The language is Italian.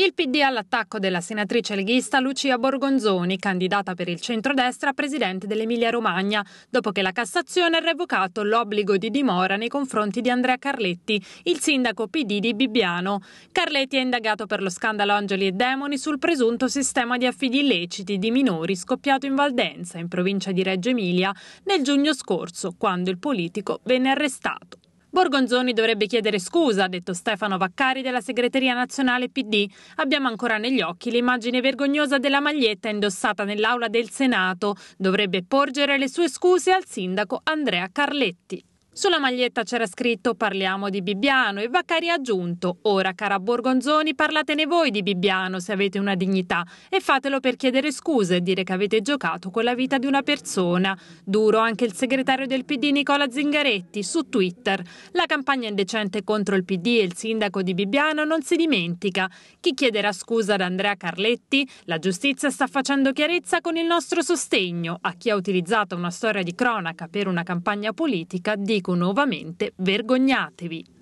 Il PD all'attacco della senatrice leghista Lucia Borgonzoni, candidata per il centrodestra a presidente dell'Emilia Romagna, dopo che la Cassazione ha revocato l'obbligo di dimora nei confronti di Andrea Carletti, il sindaco PD di Bibbiano. Carletti è indagato per lo scandalo Angeli e Demoni sul presunto sistema di affidi illeciti di minori scoppiato in Valdenza, in provincia di Reggio Emilia, nel giugno scorso, quando il politico venne arrestato. Borgonzoni dovrebbe chiedere scusa, ha detto Stefano Vaccari della segreteria nazionale PD. Abbiamo ancora negli occhi l'immagine vergognosa della maglietta indossata nell'aula del Senato. Dovrebbe porgere le sue scuse al sindaco Andrea Carletti. Sulla maglietta c'era scritto parliamo di Bibbiano e Vaccari ha aggiunto ora cara Borgonzoni parlatene voi di Bibbiano se avete una dignità e fatelo per chiedere scuse e dire che avete giocato con la vita di una persona. Duro anche il segretario del PD Nicola Zingaretti su Twitter. La campagna indecente contro il PD e il sindaco di Bibbiano non si dimentica. Chi chiederà scusa ad Andrea Carletti? La giustizia sta facendo chiarezza con il nostro sostegno a chi ha utilizzato una storia di cronaca per una campagna politica dico dico nuovamente vergognatevi.